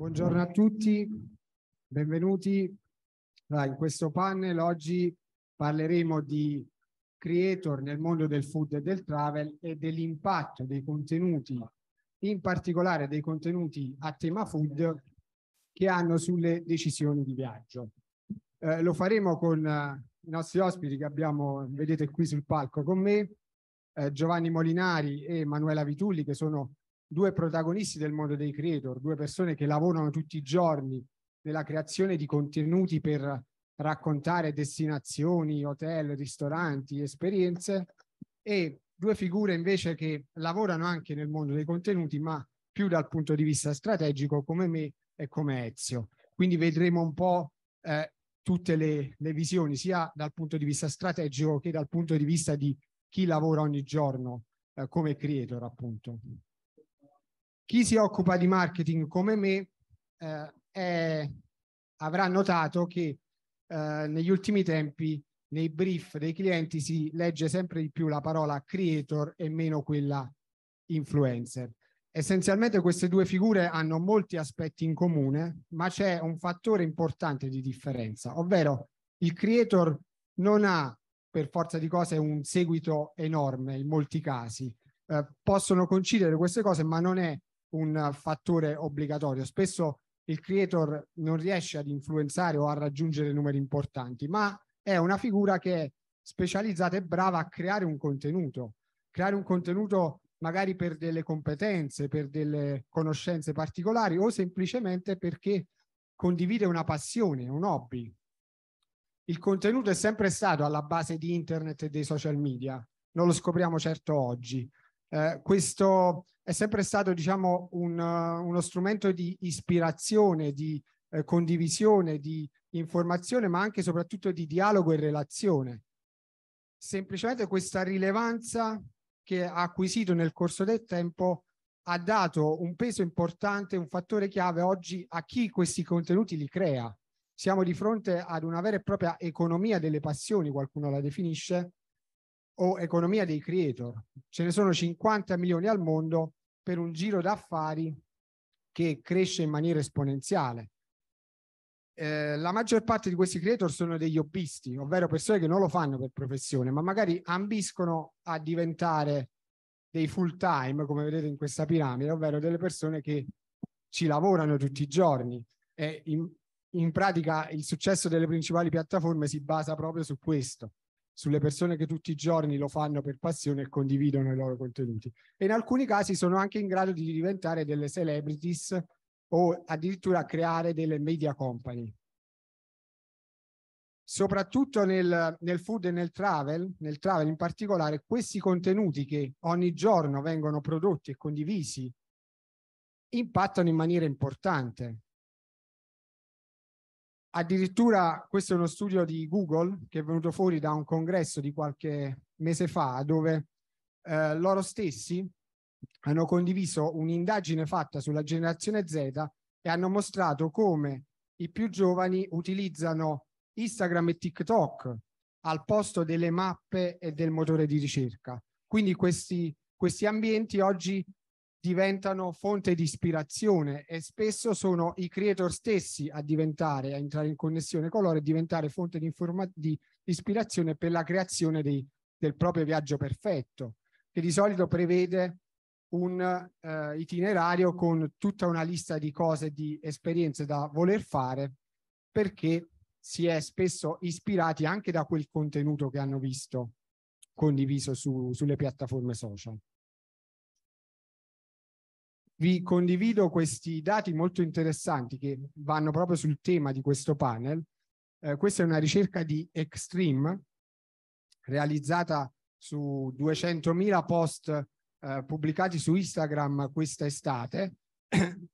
Buongiorno a tutti, benvenuti. in questo panel oggi parleremo di creator nel mondo del food e del travel e dell'impatto dei contenuti, in particolare dei contenuti a tema food che hanno sulle decisioni di viaggio. Eh, lo faremo con eh, i nostri ospiti che abbiamo, vedete qui sul palco con me, eh, Giovanni Molinari e Manuela Vitulli che sono due protagonisti del mondo dei creator, due persone che lavorano tutti i giorni nella creazione di contenuti per raccontare destinazioni, hotel, ristoranti, esperienze e due figure invece che lavorano anche nel mondo dei contenuti, ma più dal punto di vista strategico come me e come Ezio. Quindi vedremo un po' eh, tutte le, le visioni, sia dal punto di vista strategico che dal punto di vista di chi lavora ogni giorno eh, come creator, appunto. Chi si occupa di marketing come me eh, è, avrà notato che eh, negli ultimi tempi nei brief dei clienti si legge sempre di più la parola creator e meno quella influencer. Essenzialmente queste due figure hanno molti aspetti in comune, ma c'è un fattore importante di differenza, ovvero il creator non ha per forza di cose un seguito enorme in molti casi. Eh, possono coincidere queste cose, ma non è un fattore obbligatorio. Spesso il creator non riesce ad influenzare o a raggiungere numeri importanti, ma è una figura che è specializzata e brava a creare un contenuto, creare un contenuto magari per delle competenze, per delle conoscenze particolari o semplicemente perché condivide una passione, un hobby. Il contenuto è sempre stato alla base di internet e dei social media, non lo scopriamo certo oggi, eh, questo è sempre stato diciamo, un, uh, uno strumento di ispirazione, di eh, condivisione, di informazione, ma anche e soprattutto di dialogo e relazione. Semplicemente questa rilevanza che ha acquisito nel corso del tempo ha dato un peso importante, un fattore chiave oggi a chi questi contenuti li crea. Siamo di fronte ad una vera e propria economia delle passioni, qualcuno la definisce, o economia dei creator. Ce ne sono 50 milioni al mondo per un giro d'affari che cresce in maniera esponenziale. Eh, la maggior parte di questi creator sono degli hobbisti, ovvero persone che non lo fanno per professione, ma magari ambiscono a diventare dei full time, come vedete in questa piramide, ovvero delle persone che ci lavorano tutti i giorni. E in, in pratica il successo delle principali piattaforme si basa proprio su questo sulle persone che tutti i giorni lo fanno per passione e condividono i loro contenuti. E in alcuni casi sono anche in grado di diventare delle celebrities o addirittura creare delle media company. Soprattutto nel, nel food e nel travel, nel travel in particolare, questi contenuti che ogni giorno vengono prodotti e condivisi impattano in maniera importante Addirittura questo è uno studio di Google che è venuto fuori da un congresso di qualche mese fa dove eh, loro stessi hanno condiviso un'indagine fatta sulla generazione Z e hanno mostrato come i più giovani utilizzano Instagram e TikTok al posto delle mappe e del motore di ricerca. Quindi questi, questi ambienti oggi diventano fonte di ispirazione e spesso sono i creator stessi a diventare, a entrare in connessione con loro e diventare fonte di, informa- di ispirazione per la creazione dei, del proprio viaggio perfetto, che di solito prevede un uh, itinerario con tutta una lista di cose, di esperienze da voler fare, perché si è spesso ispirati anche da quel contenuto che hanno visto condiviso su, sulle piattaforme social vi condivido questi dati molto interessanti che vanno proprio sul tema di questo panel. Eh, questa è una ricerca di Extreme realizzata su 200.000 post eh, pubblicati su Instagram questa estate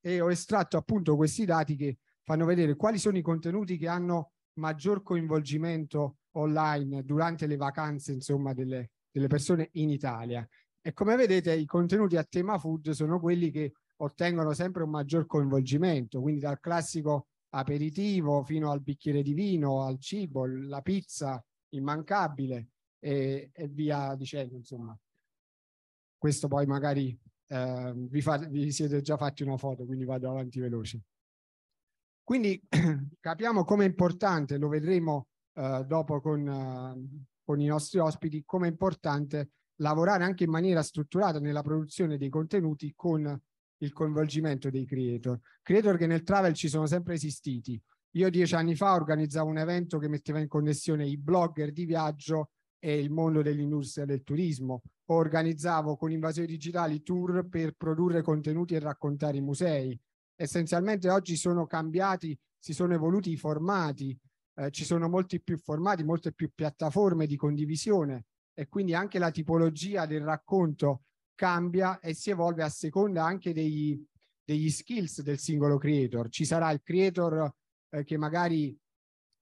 e ho estratto appunto questi dati che fanno vedere quali sono i contenuti che hanno maggior coinvolgimento online durante le vacanze insomma delle, delle persone in Italia e come vedete i contenuti a tema food sono quelli che ottengono sempre un maggior coinvolgimento, quindi dal classico aperitivo fino al bicchiere di vino, al cibo, la pizza immancabile e, e via dicendo, insomma. Questo poi magari eh, vi, fa, vi siete già fatti una foto, quindi vado avanti veloce. Quindi capiamo come è importante, lo vedremo eh, dopo con, eh, con i nostri ospiti, come è importante lavorare anche in maniera strutturata nella produzione dei contenuti con il coinvolgimento dei creator. Creator che nel travel ci sono sempre esistiti. Io dieci anni fa organizzavo un evento che metteva in connessione i blogger di viaggio e il mondo dell'industria del turismo. Organizzavo con invasioni digitali tour per produrre contenuti e raccontare i musei. Essenzialmente oggi sono cambiati, si sono evoluti i formati, eh, ci sono molti più formati, molte più piattaforme di condivisione e quindi anche la tipologia del racconto cambia e si evolve a seconda anche degli, degli skills del singolo creator. Ci sarà il creator eh, che magari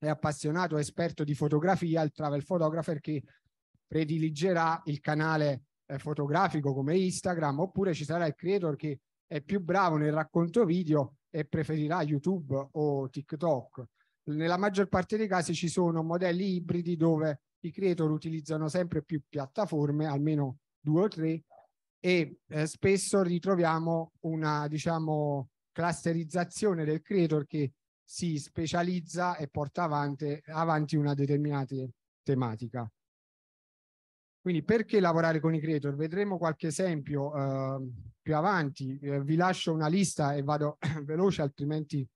è appassionato, esperto di fotografia, il travel photographer che prediligerà il canale eh, fotografico come Instagram, oppure ci sarà il creator che è più bravo nel racconto video e preferirà YouTube o TikTok. Nella maggior parte dei casi ci sono modelli ibridi dove i creator utilizzano sempre più piattaforme, almeno due o tre, e eh, spesso ritroviamo una, diciamo, clusterizzazione del creator che si specializza e porta avanti, avanti una determinata tematica. Quindi perché lavorare con i creator? Vedremo qualche esempio eh, più avanti. Eh, vi lascio una lista e vado veloce, altrimenti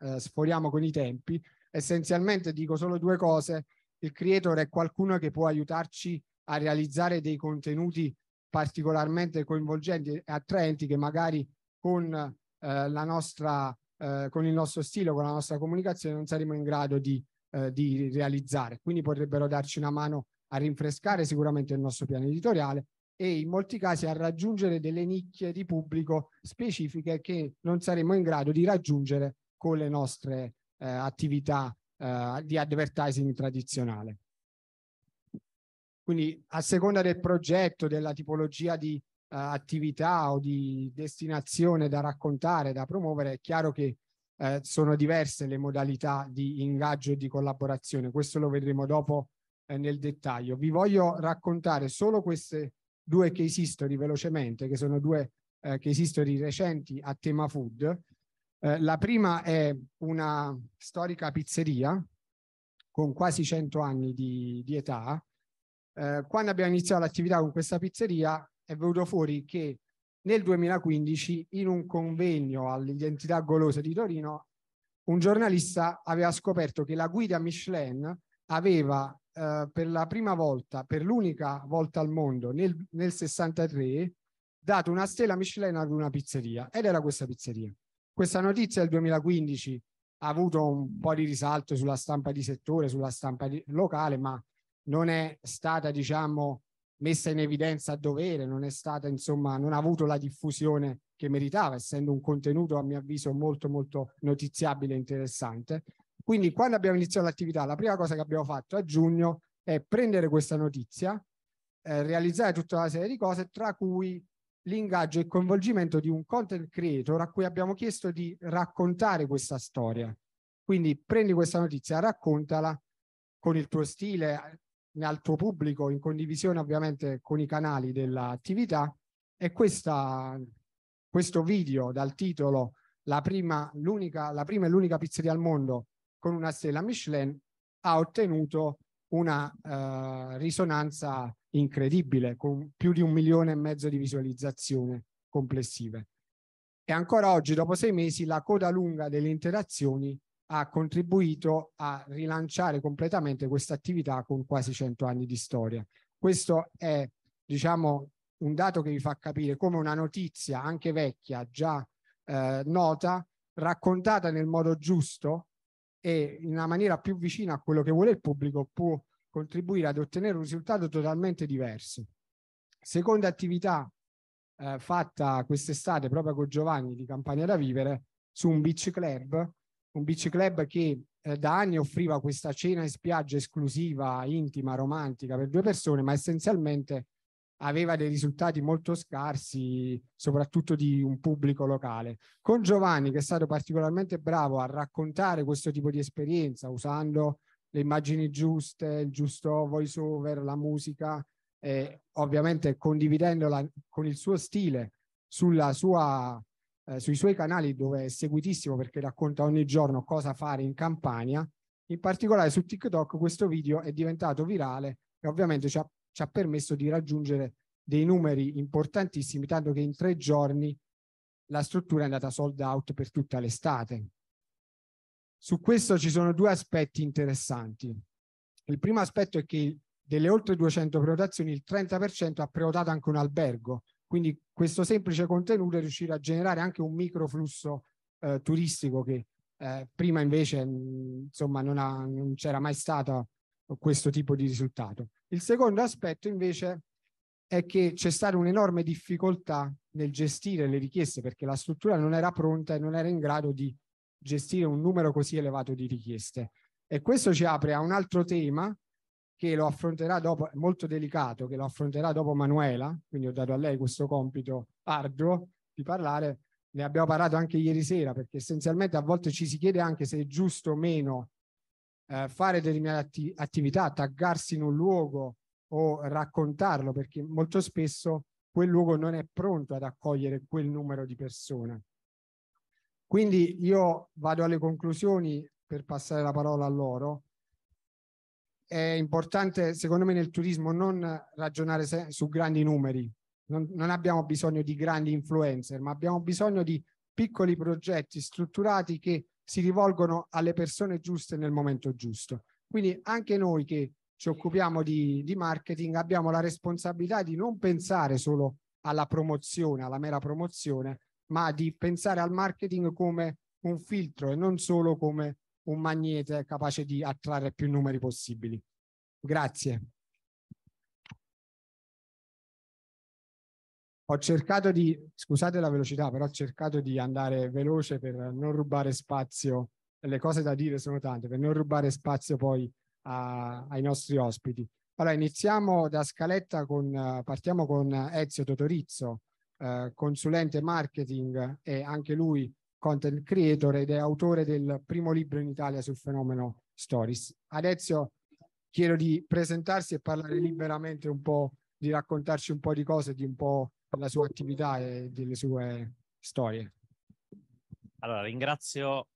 eh, sforiamo con i tempi. Essenzialmente dico solo due cose il creator è qualcuno che può aiutarci a realizzare dei contenuti particolarmente coinvolgenti e attraenti che magari con, eh, la nostra, eh, con il nostro stile, con la nostra comunicazione non saremo in grado di, eh, di realizzare. Quindi potrebbero darci una mano a rinfrescare sicuramente il nostro piano editoriale e in molti casi a raggiungere delle nicchie di pubblico specifiche che non saremo in grado di raggiungere con le nostre eh, attività eh, di advertising tradizionale. Quindi a seconda del progetto, della tipologia di eh, attività o di destinazione da raccontare, da promuovere, è chiaro che eh, sono diverse le modalità di ingaggio e di collaborazione. Questo lo vedremo dopo eh, nel dettaglio. Vi voglio raccontare solo queste due case history velocemente, che sono due eh, case history recenti a tema food, eh, la prima è una storica pizzeria con quasi 100 anni di, di età. Eh, quando abbiamo iniziato l'attività con questa pizzeria è venuto fuori che nel 2015 in un convegno all'identità golosa di Torino un giornalista aveva scoperto che la guida Michelin aveva eh, per la prima volta, per l'unica volta al mondo nel, nel 63, dato una stella Michelin ad una pizzeria ed era questa pizzeria. Questa notizia del 2015 ha avuto un po' di risalto sulla stampa di settore, sulla stampa di, locale, ma non è stata, diciamo, messa in evidenza a dovere, non è stata, insomma, non ha avuto la diffusione che meritava, essendo un contenuto, a mio avviso, molto, molto notiziabile e interessante. Quindi, quando abbiamo iniziato l'attività, la prima cosa che abbiamo fatto a giugno è prendere questa notizia, eh, realizzare tutta una serie di cose, tra cui l'ingaggio e il coinvolgimento di un content creator a cui abbiamo chiesto di raccontare questa storia. Quindi prendi questa notizia, raccontala con il tuo stile, eh, al tuo pubblico, in condivisione ovviamente con i canali dell'attività e questa, questo video dal titolo la prima, la prima e l'unica pizzeria al mondo con una stella Michelin ha ottenuto una uh, risonanza incredibile, con più di un milione e mezzo di visualizzazioni complessive. E ancora oggi, dopo sei mesi, la coda lunga delle interazioni ha contribuito a rilanciare completamente questa attività con quasi 100 anni di storia. Questo è, diciamo, un dato che vi fa capire come una notizia, anche vecchia, già eh, nota, raccontata nel modo giusto, e in una maniera più vicina a quello che vuole il pubblico può contribuire ad ottenere un risultato totalmente diverso. Seconda attività eh, fatta quest'estate proprio con Giovanni di Campania da Vivere su un beach club, un beach club che eh, da anni offriva questa cena in spiaggia esclusiva, intima, romantica per due persone, ma essenzialmente aveva dei risultati molto scarsi, soprattutto di un pubblico locale. Con Giovanni, che è stato particolarmente bravo a raccontare questo tipo di esperienza usando le immagini giuste, il giusto voice over, la musica, e ovviamente condividendola con il suo stile sulla sua, eh, sui suoi canali dove è seguitissimo perché racconta ogni giorno cosa fare in campagna. In particolare su TikTok questo video è diventato virale e ovviamente ci ha ci ha permesso di raggiungere dei numeri importantissimi, tanto che in tre giorni la struttura è andata sold out per tutta l'estate. Su questo ci sono due aspetti interessanti. Il primo aspetto è che delle oltre 200 prenotazioni il 30% ha prenotato anche un albergo, quindi questo semplice contenuto è riuscito a generare anche un microflusso eh, turistico che eh, prima invece mh, mm, insomma non, non c'era mai stato questo tipo di risultato. Il secondo aspetto invece è che c'è stata un'enorme difficoltà nel gestire le richieste perché la struttura non era pronta e non era in grado di gestire un numero così elevato di richieste. E questo ci apre a un altro tema che lo affronterà dopo, molto delicato, che lo affronterà dopo Manuela, quindi ho dato a lei questo compito arduo di parlare, ne abbiamo parlato anche ieri sera, perché essenzialmente a volte ci si chiede anche se è giusto o meno eh, fare determinate atti attività, taggarsi in un luogo o raccontarlo, perché molto spesso quel luogo non è pronto ad accogliere quel numero di persone. Quindi io vado alle conclusioni per passare la parola a loro. È importante, secondo me, nel turismo non ragionare su grandi numeri. Non, non abbiamo bisogno di grandi influencer, ma abbiamo bisogno di piccoli progetti strutturati che si rivolgono alle persone giuste nel momento giusto. Quindi anche noi che ci occupiamo di, di marketing abbiamo la responsabilità di non pensare solo alla promozione, alla mera promozione, ma di pensare al marketing come un filtro e non solo come un magnete capace di attrarre più numeri possibili. Grazie. ho cercato di, scusate la velocità, però ho cercato di andare veloce per non rubare spazio, le cose da dire sono tante, per non rubare spazio poi a, ai nostri ospiti. Allora iniziamo da scaletta, con, partiamo con Ezio Totorizzo, eh, consulente marketing e anche lui content creator ed è autore del primo libro in Italia sul fenomeno Stories. Ad Ezio chiedo di presentarsi e parlare liberamente un po', di raccontarci un po' di cose, di un po' della sua attività e delle sue storie. Allora, ringrazio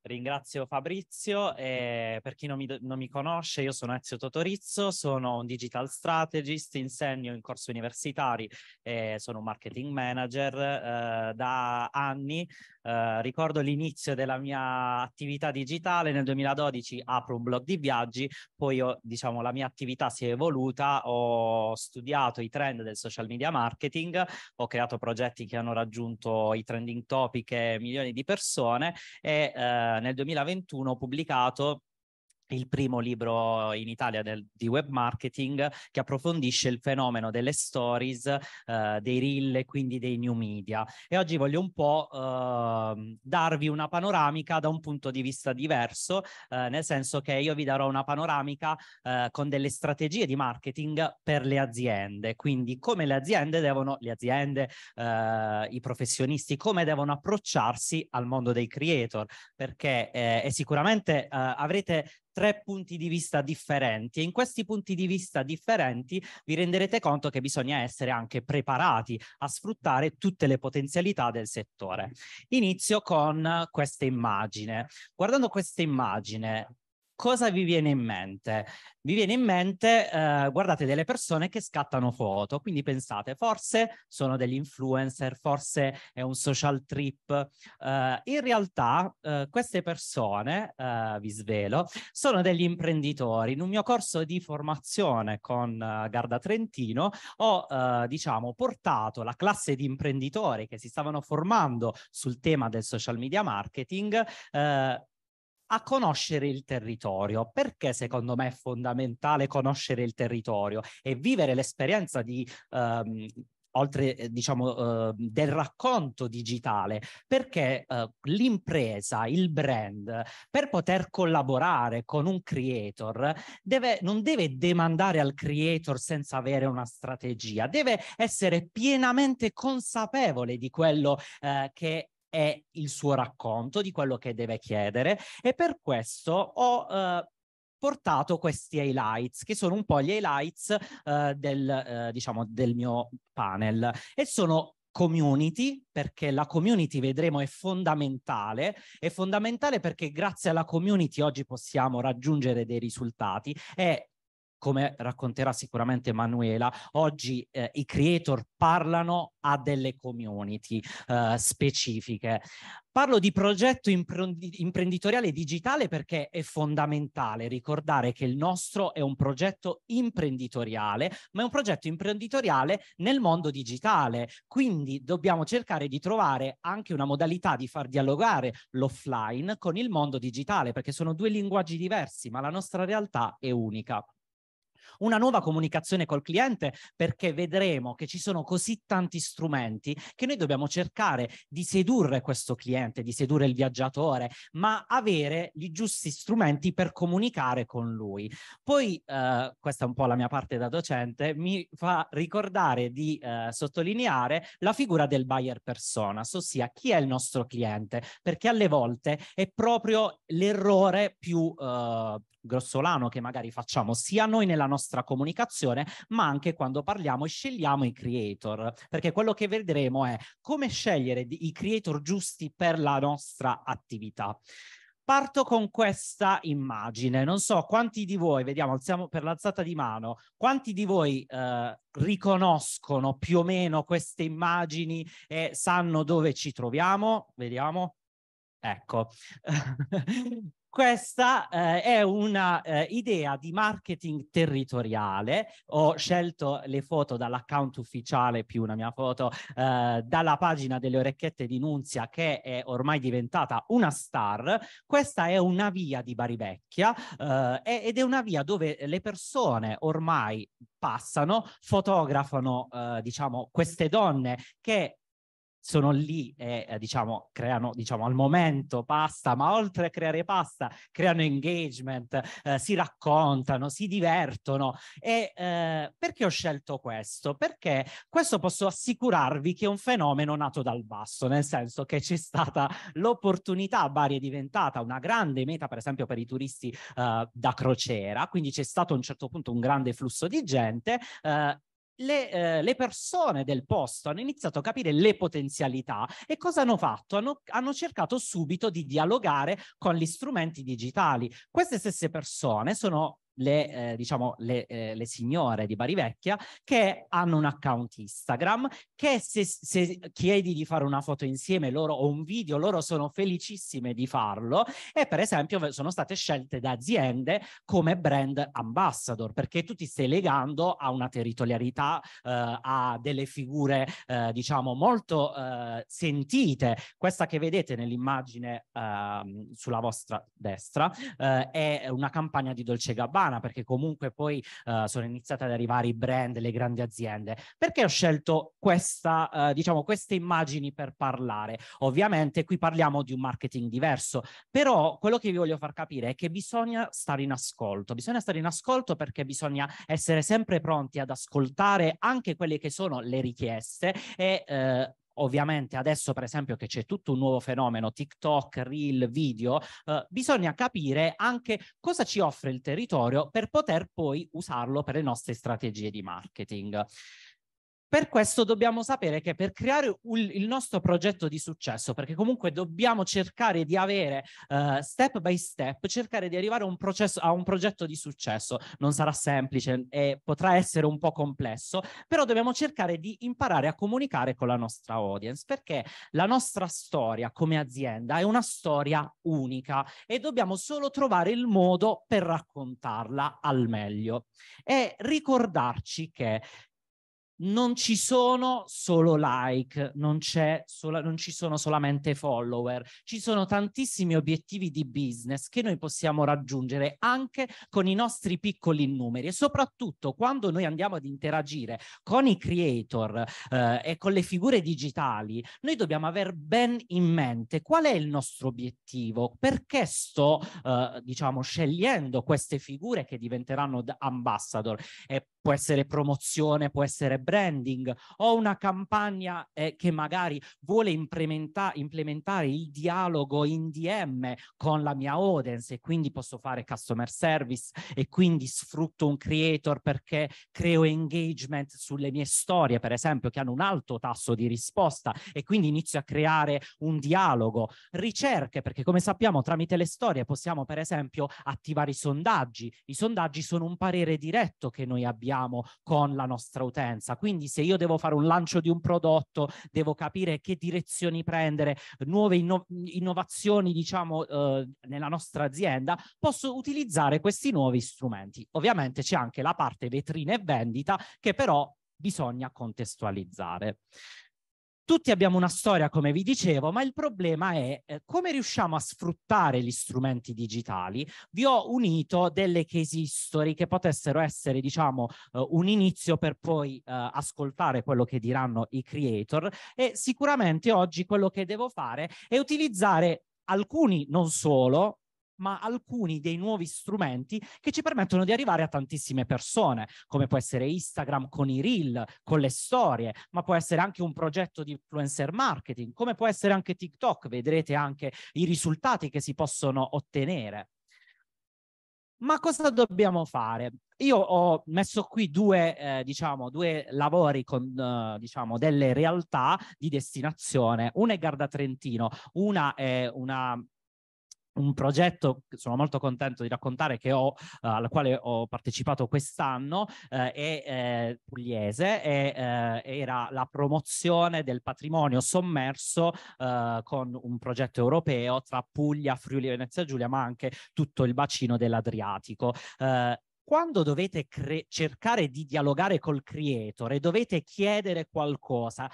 Ringrazio Fabrizio e eh, per chi non mi, non mi, conosce, io sono Ezio Totorizzo, sono un digital strategist, insegno in corsi universitari e eh, sono un marketing manager. Eh, da anni eh, ricordo l'inizio della mia attività digitale, nel 2012 apro un blog di viaggi, poi ho, diciamo, la mia attività si è evoluta, ho studiato i trend del social media marketing, ho creato progetti che hanno raggiunto i trending topic e milioni di persone e eh, nel 2021 ho pubblicato il primo libro in Italia del, di web marketing che approfondisce il fenomeno delle stories, eh, dei reel e quindi dei new media. E oggi voglio un po' eh, darvi una panoramica da un punto di vista diverso, eh, nel senso che io vi darò una panoramica eh, con delle strategie di marketing per le aziende, quindi come le aziende devono, le aziende, eh, i professionisti, come devono approcciarsi al mondo dei creator, perché eh, sicuramente avrete tre punti di vista differenti e in questi punti di vista differenti vi renderete conto che bisogna essere anche preparati a sfruttare tutte le potenzialità del settore. Inizio con questa immagine. Guardando questa immagine cosa vi viene in mente? Vi viene in mente, eh, guardate delle persone che scattano foto, quindi pensate, forse sono degli influencer, forse è un social trip. Eh, in realtà eh, queste persone, eh, vi svelo, sono degli imprenditori. In un mio corso di formazione con eh, Garda Trentino ho, eh, diciamo, portato la classe di imprenditori che si stavano formando sul tema del social media marketing a conoscere il territorio. Perché secondo me è fondamentale conoscere il territorio e vivere l'esperienza di... Um, oltre eh, diciamo uh, del racconto digitale perché uh, l'impresa il brand per poter collaborare con un creator deve, non deve demandare al creator senza avere una strategia deve essere pienamente consapevole di quello uh, che è il suo racconto di quello che deve chiedere e per questo ho eh, portato questi highlights che sono un po' gli highlights eh, del, eh, diciamo, del mio panel e sono community, perché la community vedremo è fondamentale, è fondamentale perché grazie alla community oggi possiamo raggiungere dei risultati e come racconterà sicuramente Manuela, oggi eh, i creator parlano a delle community eh, specifiche. Parlo di progetto imprenditoriale digitale perché è fondamentale ricordare che il nostro è un progetto imprenditoriale, ma è un progetto imprenditoriale nel mondo digitale. Quindi dobbiamo cercare di trovare anche una modalità di far dialogare l'offline con il mondo digitale, perché sono due linguaggi diversi, ma la nostra realtà è unica una nuova comunicazione col cliente perché vedremo che ci sono così tanti strumenti che noi dobbiamo cercare di sedurre questo cliente, di sedurre il viaggiatore, ma avere gli giusti strumenti per comunicare con lui. Poi, eh, questa è un po' la mia parte da docente, mi fa ricordare di eh, sottolineare la figura del buyer persona, ossia chi è il nostro cliente, perché alle volte è proprio l'errore più, eh, grossolano che magari facciamo sia noi nella nostra comunicazione, ma anche quando parliamo e scegliamo i creator, perché quello che vedremo è come scegliere i creator giusti per la nostra attività. Parto con questa immagine. Non so quanti di voi, vediamo, alziamo per l'alzata di mano, quanti di voi eh, riconoscono più o meno queste immagini e sanno dove ci troviamo? Vediamo. Ecco, Questa eh, è una eh, idea di marketing territoriale. Ho scelto le foto dall'account ufficiale più una mia foto eh, dalla pagina delle orecchiette di Nunzia che è ormai diventata una star. Questa è una via di Barivecchia eh, ed è una via dove le persone ormai passano, fotografano eh, diciamo queste donne che sono lì e eh, diciamo creano diciamo al momento pasta ma oltre a creare pasta creano engagement eh, si raccontano si divertono e eh, perché ho scelto questo perché questo posso assicurarvi che è un fenomeno nato dal basso nel senso che c'è stata l'opportunità Bari è diventata una grande meta per esempio per i turisti eh, da crociera quindi c'è stato a un certo punto un grande flusso di gente eh, le, eh, le, persone del posto hanno iniziato a capire le potenzialità e cosa hanno fatto? Hanno, hanno, cercato subito di dialogare con gli strumenti digitali. Queste stesse persone sono le, eh, diciamo, le, eh, le, signore di Bari Vecchia che hanno un account Instagram, che se, se, chiedi di fare una foto insieme loro o un video, loro sono felicissime di farlo e per esempio sono state scelte da aziende come brand ambassador perché tu ti stai legando a una territorialità, eh, a delle figure eh, diciamo molto eh, sentite. Questa che vedete nell'immagine ehm, sulla vostra destra eh, è una campagna di Dolce Gabbana italiana, perché comunque poi uh, sono iniziate ad arrivare i brand, le grandi aziende. Perché ho scelto questa, uh, diciamo, queste immagini per parlare? Ovviamente qui parliamo di un marketing diverso, però quello che vi voglio far capire è che bisogna stare in ascolto, bisogna stare in ascolto perché bisogna essere sempre pronti ad ascoltare anche quelle che sono le richieste e eh, ovviamente adesso per esempio che c'è tutto un nuovo fenomeno TikTok, reel, video, eh, bisogna capire anche cosa ci offre il territorio per poter poi usarlo per le nostre strategie di marketing. Per questo dobbiamo sapere che per creare un, il nostro progetto di successo, perché comunque dobbiamo cercare di avere uh, step by step, cercare di arrivare un processo, a un progetto di successo, non sarà semplice e eh, potrà essere un po' complesso, però dobbiamo cercare di imparare a comunicare con la nostra audience, perché la nostra storia come azienda è una storia unica e dobbiamo solo trovare il modo per raccontarla al meglio e ricordarci che non ci sono solo like, non, sola, non, ci sono solamente follower, ci sono tantissimi obiettivi di business che noi possiamo raggiungere anche con i nostri piccoli numeri e soprattutto quando noi andiamo ad interagire con i creator eh, e con le figure digitali, noi dobbiamo avere ben in mente qual è il nostro obiettivo, perché sto eh, diciamo scegliendo queste figure che diventeranno ambassador e può essere promozione, può essere branding, o una campagna eh, che magari vuole implementa- implementare il dialogo in DM con la mia audience e quindi posso fare customer service e quindi sfrutto un creator perché creo engagement sulle mie storie, per esempio, che hanno un alto tasso di risposta e quindi inizio a creare un dialogo. Ricerche, perché come sappiamo tramite le storie possiamo per esempio attivare i sondaggi. I sondaggi sono un parere diretto che noi abbiamo parliamo con la nostra utenza. Quindi se io devo fare un lancio di un prodotto, devo capire che direzioni prendere, nuove inno innovazioni, diciamo, eh, nella nostra azienda, posso utilizzare questi nuovi strumenti. Ovviamente c'è anche la parte vetrine e vendita che però bisogna contestualizzare. Tutti abbiamo una storia, come vi dicevo, ma il problema è eh, come riusciamo a sfruttare gli strumenti digitali. Vi ho unito delle case history che potessero essere, diciamo, eh, un inizio per poi eh, ascoltare quello che diranno i creator e sicuramente oggi quello che devo fare è utilizzare alcuni non solo, ma alcuni dei nuovi strumenti che ci permettono di arrivare a tantissime persone, come può essere Instagram con i reel, con le storie, ma può essere anche un progetto di influencer marketing, come può essere anche TikTok, vedrete anche i risultati che si possono ottenere. Ma cosa dobbiamo fare? Io ho messo qui due, eh, diciamo, due lavori con eh, diciamo, delle realtà di destinazione. Una è Garda Trentino, una è una un progetto che sono molto contento di raccontare che ho, uh, al quale ho partecipato quest'anno eh, è eh, pugliese e eh, era la promozione del patrimonio sommerso eh, con un progetto europeo tra Puglia, Friuli Venezia Giulia ma anche tutto il bacino dell'Adriatico eh, quando dovete cre- cercare di dialogare col creatore, dovete chiedere qualcosa,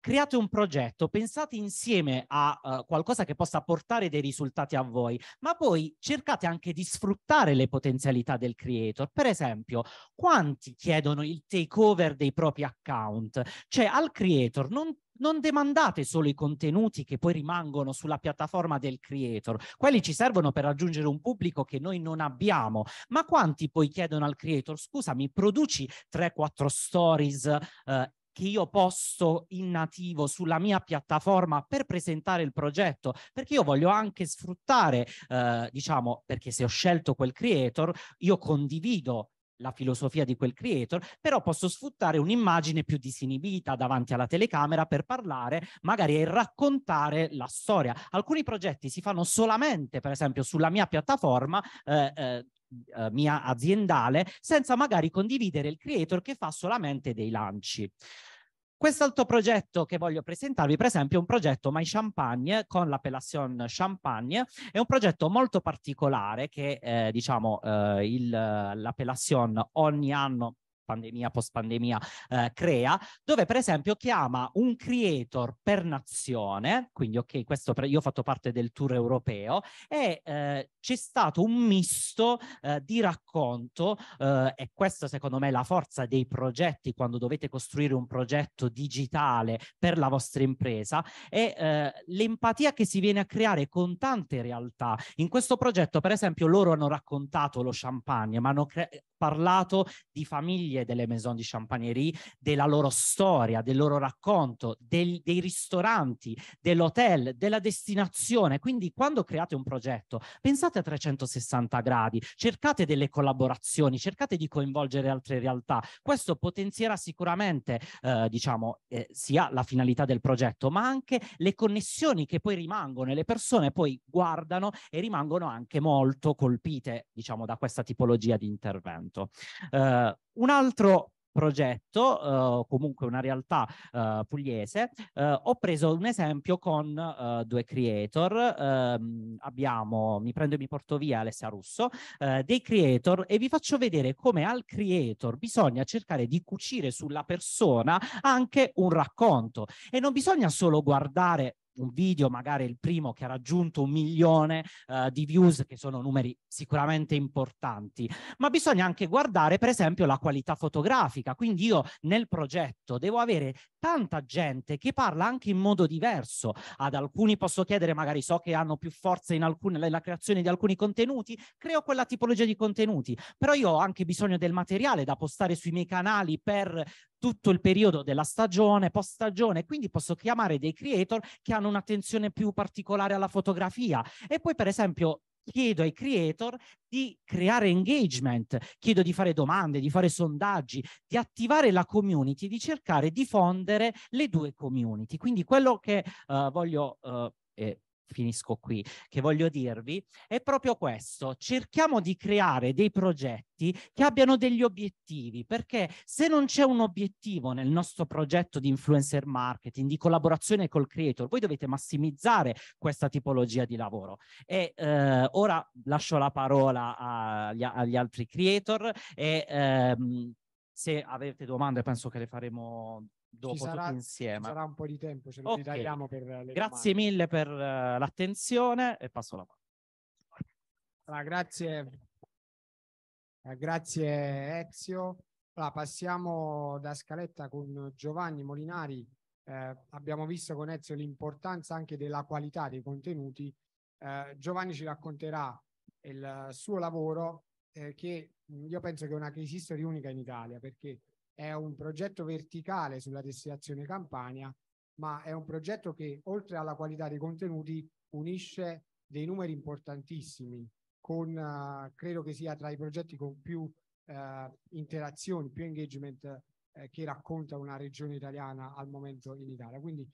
create un progetto, pensate insieme a uh, qualcosa che possa portare dei risultati a voi, ma poi cercate anche di sfruttare le potenzialità del creator. Per esempio, quanti chiedono il takeover dei propri account? Cioè al creator non non demandate solo i contenuti che poi rimangono sulla piattaforma del creator, quelli ci servono per raggiungere un pubblico che noi non abbiamo, ma quanti poi chiedono al creator, scusami, produci 3-4 stories eh, che io posto in nativo sulla mia piattaforma per presentare il progetto, perché io voglio anche sfruttare, eh, diciamo, perché se ho scelto quel creator, io condivido la filosofia di quel creator, però posso sfruttare un'immagine più disinibita davanti alla telecamera per parlare, magari e raccontare la storia. Alcuni progetti si fanno solamente, per esempio, sulla mia piattaforma. Eh, eh, eh mia aziendale senza magari condividere il creator che fa solamente dei lanci. Quest'altro progetto che voglio presentarvi, per esempio, è un progetto My Champagne con l'appellation Champagne, è un progetto molto particolare che, eh, diciamo, eh, l'appellation ogni anno pandemia, post pandemia eh, crea, dove per esempio chiama un creator per nazione, quindi ok, questo pre- io ho fatto parte del tour europeo e eh, c'è stato un misto eh, di racconto eh, e questa secondo me è la forza dei progetti quando dovete costruire un progetto digitale per la vostra impresa e eh, l'empatia che si viene a creare con tante realtà. In questo progetto per esempio loro hanno raccontato lo champagne, ma hanno cre- parlato di famiglie delle maison di Champagnerie, della loro storia, del loro racconto, del, dei ristoranti, dell'hotel, della destinazione. Quindi quando create un progetto, pensate a 360 gradi, cercate delle collaborazioni, cercate di coinvolgere altre realtà. Questo potenzierà sicuramente, eh, diciamo, eh, sia la finalità del progetto, ma anche le connessioni che poi rimangono e le persone poi guardano e rimangono anche molto colpite, diciamo, da questa tipologia di intervento appunto. Uh, un altro progetto, uh, comunque una realtà uh, pugliese, uh, ho preso un esempio con due creator, ehm, abbiamo, mi prendo e mi porto via Alessia Russo, dei creator e vi faccio vedere come al creator bisogna cercare di cucire sulla persona anche un racconto e non bisogna solo guardare un video, magari il primo che ha raggiunto un milione eh, di views, che sono numeri sicuramente importanti, ma bisogna anche guardare per esempio la qualità fotografica, quindi io nel progetto devo avere tanta gente che parla anche in modo diverso, ad alcuni posso chiedere, magari so che hanno più forza in alcune, nella creazione di alcuni contenuti, creo quella tipologia di contenuti, però io ho anche bisogno del materiale da postare sui miei canali per tutto il periodo della stagione, post stagione, quindi posso chiamare dei creator che hanno un'attenzione più particolare alla fotografia. E poi, per esempio, chiedo ai creator di creare engagement, chiedo di fare domande, di fare sondaggi, di attivare la community, di cercare di fondere le due community. Quindi quello che uh, voglio uh, eh, eh finisco qui, che voglio dirvi, è proprio questo. Cerchiamo di creare dei progetti che abbiano degli obiettivi, perché se non c'è un obiettivo nel nostro progetto di influencer marketing, di collaborazione col creator, voi dovete massimizzare questa tipologia di lavoro. E eh, ora lascio la parola agli, agli altri creator e ehm, se avete domande penso che le faremo dopo sarà, tutti insieme. Sarà un po' di tempo, ce lo okay. tagliamo per le Grazie domande. mille per uh, l'attenzione e passo la parola. Ah, allora, grazie. Ah, grazie Ezio. Allora, passiamo da scaletta con Giovanni Molinari. Eh, abbiamo visto con Ezio l'importanza anche della qualità dei contenuti. Eh, Giovanni ci racconterà il suo lavoro eh, che mm, io penso che è una crisi unica in Italia perché è un progetto verticale sulla destinazione Campania, ma è un progetto che oltre alla qualità dei contenuti unisce dei numeri importantissimi, con uh, credo che sia tra i progetti con più uh, interazioni, più engagement uh, che racconta una regione italiana al momento in Italia. Quindi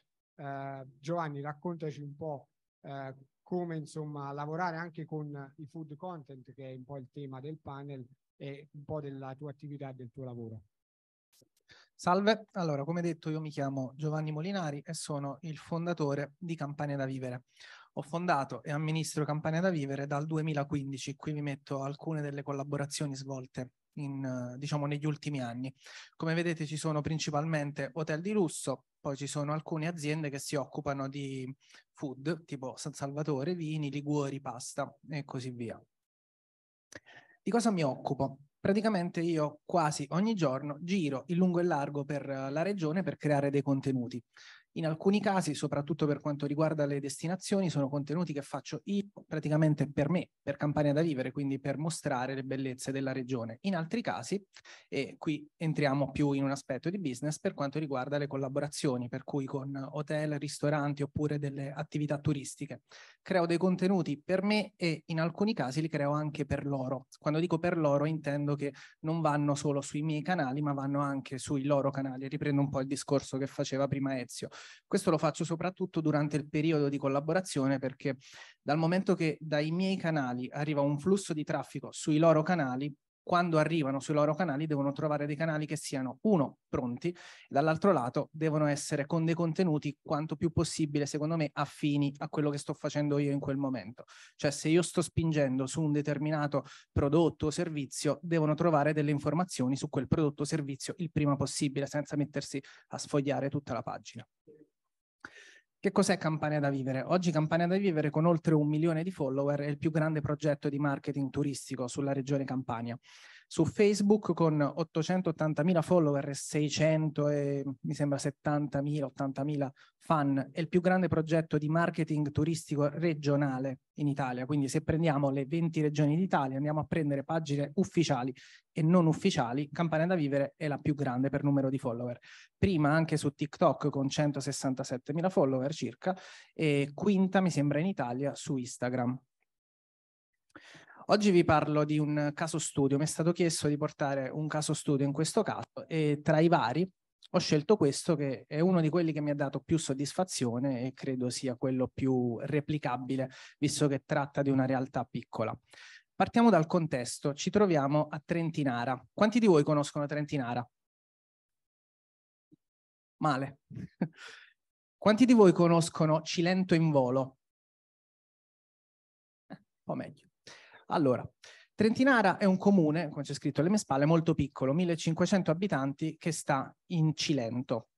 Giovanni, raccontaci un po' come insomma lavorare anche con i food content, che è un po' il tema del panel, e un po' della tua attività e del tuo lavoro. Salve, allora come detto io mi chiamo Giovanni Molinari e sono il fondatore di Campania da Vivere. Ho fondato e amministro Campania da Vivere dal 2015, qui vi metto alcune delle collaborazioni svolte in, eh, diciamo, negli ultimi anni. Come vedete ci sono principalmente hotel di lusso, poi ci sono alcune aziende che si occupano di food, tipo San Salvatore, vini, liguori, pasta e così via. Di cosa mi occupo? praticamente io quasi ogni giorno giro in lungo e largo per eh, la regione per creare dei contenuti. In alcuni casi, soprattutto per quanto riguarda le destinazioni, sono contenuti che faccio io praticamente per me, per Campania da vivere, quindi per mostrare le bellezze della regione. In altri casi, e qui entriamo più in un aspetto di business, per quanto riguarda le collaborazioni, per cui con hotel, ristoranti oppure delle attività turistiche. Creo dei contenuti per me e in alcuni casi li creo anche per loro. Quando dico per loro intendo che non vanno solo sui miei canali, ma vanno anche sui loro canali. Riprendo un po' il discorso che faceva prima Ezio. Questo lo faccio soprattutto durante il periodo di collaborazione perché dal momento che dai miei canali arriva un flusso di traffico sui loro canali, quando arrivano sui loro canali devono trovare dei canali che siano, uno, pronti, dall'altro lato devono essere con dei contenuti quanto più possibile, secondo me, affini a quello che sto facendo io in quel momento. Cioè se io sto spingendo su un determinato prodotto o servizio, devono trovare delle informazioni su quel prodotto o servizio il prima possibile, senza mettersi a sfogliare tutta la pagina. Che cos'è Campania da Vivere? Oggi Campania da Vivere, con oltre un milione di follower, è il più grande progetto di marketing turistico sulla regione Campania. Su Facebook, con 880.000 follower e 600 e mi sembra 70.000, 80.000 fan, è il più grande progetto di marketing turistico regionale in Italia. Quindi se prendiamo le 20 regioni d'Italia, andiamo a prendere pagine ufficiali e non ufficiali, Campania da Vivere è la più grande per numero di follower. Prima anche su TikTok con 167.000 follower circa e quinta mi sembra in Italia su Instagram. Oggi vi parlo di un caso studio, mi è stato chiesto di portare un caso studio in questo caso e tra i vari ho scelto questo che è uno di quelli che mi ha dato più soddisfazione e credo sia quello più replicabile visto che tratta di una realtà piccola. Partiamo dal contesto, ci troviamo a Trentinara. Quanti di voi conoscono Trentinara? Male. Quanti di voi conoscono Cilento in volo? Eh, un po' meglio. Allora, Trentinara è un comune, come c'è scritto alle mie spalle, molto piccolo, 1500 abitanti, che sta in Cilento.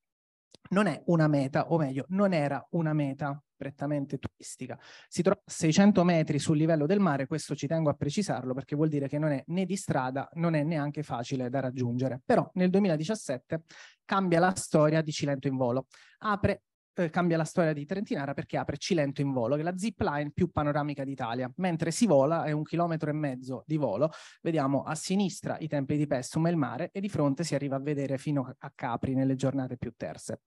Non è una meta, o meglio, non era una meta prettamente turistica. Si trova a 600 metri sul livello del mare, questo ci tengo a precisarlo perché vuol dire che non è né di strada, non è neanche facile da raggiungere. Però nel 2017 cambia la storia di Cilento in volo, apre eh, cambia la storia di Trentinara perché apre Cilento in volo, che è la zip line più panoramica d'Italia. Mentre si vola, è un chilometro e mezzo di volo, vediamo a sinistra i templi di Pestum e il mare e di fronte si arriva a vedere fino a Capri nelle giornate più terze.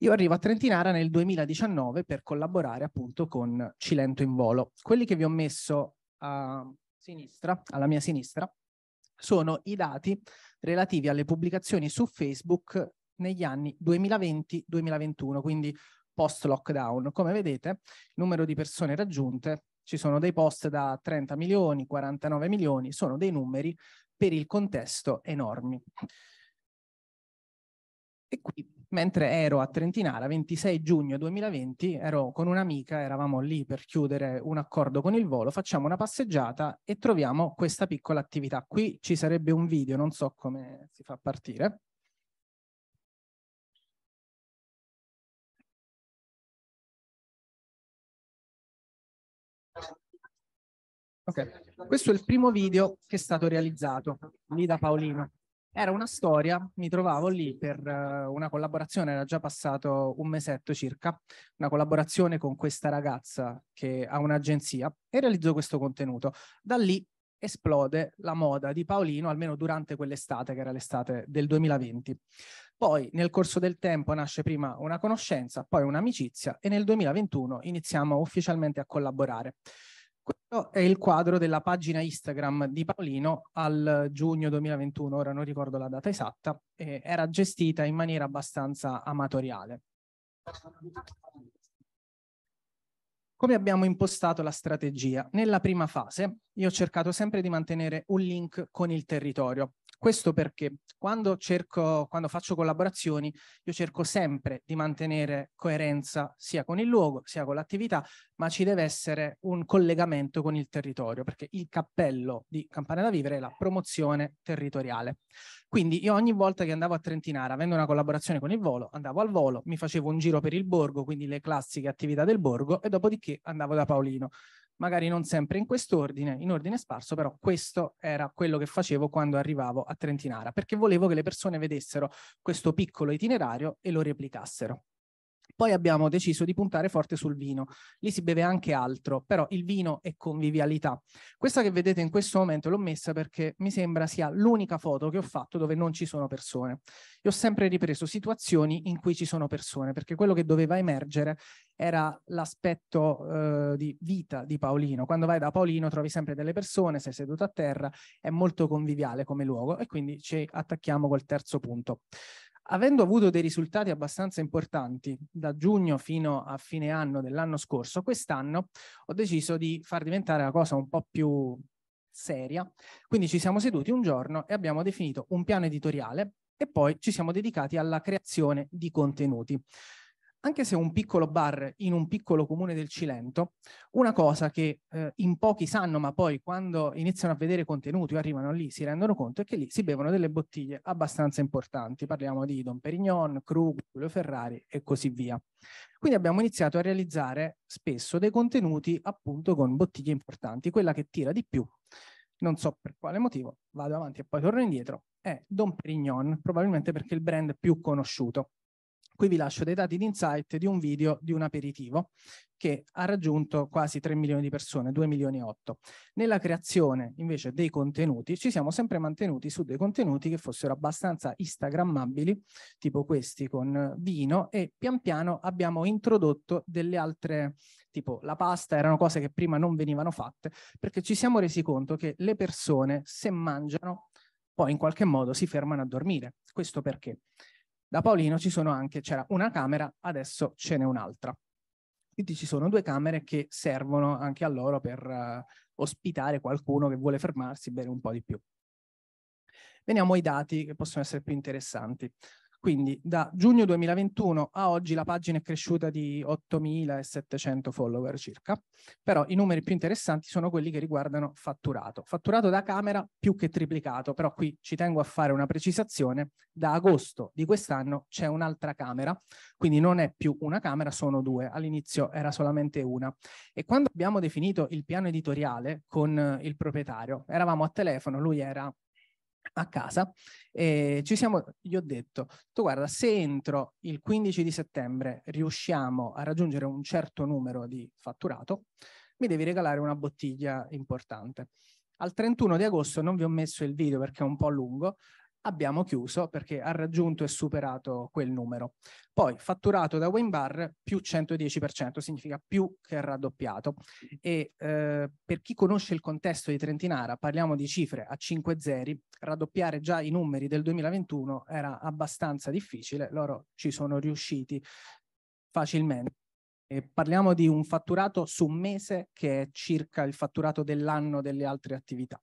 Io arrivo a Trentinara nel 2019 per collaborare appunto con Cilento in volo. Quelli che vi ho messo a sinistra, alla mia sinistra, sono i dati relativi alle pubblicazioni su Facebook negli anni 2020-2021, quindi post lockdown. Come vedete, il numero di persone raggiunte, ci sono dei post da 30 milioni, 49 milioni, sono dei numeri per il contesto enormi. E qui mentre ero a Trentinara, 26 giugno 2020, ero con un'amica, eravamo lì per chiudere un accordo con il volo, facciamo una passeggiata e troviamo questa piccola attività. Qui ci sarebbe un video, non so come si fa a partire. Ok, questo è il primo video che è stato realizzato lì da Paolino. Era una storia, mi trovavo lì per uh, una collaborazione, era già passato un mesetto circa, una collaborazione con questa ragazza che ha un'agenzia e realizzo questo contenuto. Da lì esplode la moda di Paolino, almeno durante quell'estate, che era l'estate del 2020. Poi nel corso del tempo nasce prima una conoscenza, poi un'amicizia e nel 2021 iniziamo ufficialmente a collaborare. Questo è il quadro della pagina Instagram di Paolino al giugno 2021, ora non ricordo la data esatta, eh, era gestita in maniera abbastanza amatoriale. Come abbiamo impostato la strategia? Nella prima fase io ho cercato sempre di mantenere un link con il territorio, questo perché quando, cerco, quando faccio collaborazioni, io cerco sempre di mantenere coerenza sia con il luogo, sia con l'attività, ma ci deve essere un collegamento con il territorio, perché il cappello di Campane da Vivere è la promozione territoriale. Quindi io ogni volta che andavo a Trentinara, avendo una collaborazione con il volo, andavo al volo, mi facevo un giro per il borgo, quindi le classiche attività del borgo, e dopodiché andavo da Paolino magari non sempre in quest'ordine, in ordine sparso, però questo era quello che facevo quando arrivavo a Trentinara, perché volevo che le persone vedessero questo piccolo itinerario e lo replicassero. Poi abbiamo deciso di puntare forte sul vino. Lì si beve anche altro, però il vino è convivialità. Questa che vedete in questo momento l'ho messa perché mi sembra sia l'unica foto che ho fatto dove non ci sono persone. Io ho sempre ripreso situazioni in cui ci sono persone, perché quello che doveva emergere era l'aspetto eh, di vita di Paolino. Quando vai da Paolino trovi sempre delle persone, sei seduto a terra, è molto conviviale come luogo e quindi ci attacchiamo col terzo punto. Avendo avuto dei risultati abbastanza importanti da giugno fino a fine anno dell'anno scorso, quest'anno ho deciso di far diventare la cosa un po' più seria. Quindi ci siamo seduti un giorno e abbiamo definito un piano editoriale e poi ci siamo dedicati alla creazione di contenuti anche se un piccolo bar in un piccolo comune del Cilento, una cosa che eh, in pochi sanno, ma poi quando iniziano a vedere contenuti o arrivano lì si rendono conto, è che lì si bevono delle bottiglie abbastanza importanti. Parliamo di Don Perignon, Krug, Giulio Ferrari e così via. Quindi abbiamo iniziato a realizzare spesso dei contenuti appunto con bottiglie importanti. Quella che tira di più, non so per quale motivo, vado avanti e poi torno indietro, è Don Perignon, probabilmente perché è il brand più conosciuto. Qui vi lascio dei dati di insight di un video di un aperitivo che ha raggiunto quasi 3 milioni di persone, 2 milioni e 8. Nella creazione invece dei contenuti ci siamo sempre mantenuti su dei contenuti che fossero abbastanza instagrammabili, tipo questi con vino, e pian piano abbiamo introdotto delle altre, tipo la pasta, erano cose che prima non venivano fatte, perché ci siamo resi conto che le persone se mangiano poi in qualche modo si fermano a dormire. Questo perché? Da Paolino ci sono anche, c'era una camera, adesso ce n'è un'altra. Quindi ci sono due camere che servono anche a loro per uh, ospitare qualcuno che vuole fermarsi bene un po' di più. Veniamo ai dati che possono essere più interessanti. Quindi da giugno 2021 a oggi la pagina è cresciuta di 8.700 follower circa, però i numeri più interessanti sono quelli che riguardano fatturato. Fatturato da camera più che triplicato, però qui ci tengo a fare una precisazione, da agosto di quest'anno c'è un'altra camera, quindi non è più una camera, sono due, all'inizio era solamente una. E quando abbiamo definito il piano editoriale con il proprietario, eravamo a telefono, lui era a casa, e eh, ci siamo, gli ho detto, tu guarda, se entro il 15 di settembre riusciamo a raggiungere un certo numero di fatturato, mi devi regalare una bottiglia importante. Al 31 di agosto non vi ho messo il video perché è un po' lungo, abbiamo chiuso perché ha raggiunto e superato quel numero. Poi fatturato da Winbar più 110%, significa più che raddoppiato. E eh, per chi conosce il contesto di Trentinara, parliamo di cifre a 5 zeri, raddoppiare già i numeri del 2021 era abbastanza difficile, loro ci sono riusciti facilmente. E parliamo di un fatturato su un mese che è circa il fatturato dell'anno delle altre attività.